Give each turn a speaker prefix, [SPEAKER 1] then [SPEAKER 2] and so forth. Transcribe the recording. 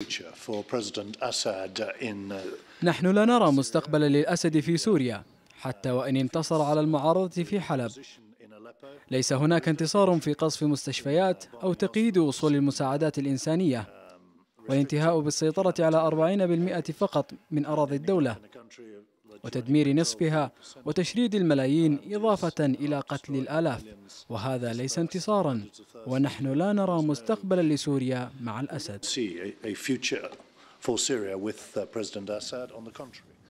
[SPEAKER 1] Uh,
[SPEAKER 2] نحن لا نرى مستقبلا للأسد في سوريا حتى وإن انتصر على المعارضة في حلب ليس هناك انتصار في قصف مستشفيات أو تقييد وصول المساعدات الإنسانية والانتهاء بالسيطرة على 40% فقط من أراضي الدولة وتدمير نصفها وتشريد الملايين إضافة إلى قتل الآلاف وهذا ليس انتصارا ونحن لا نرى مستقبلا لسوريا
[SPEAKER 1] مع الأسد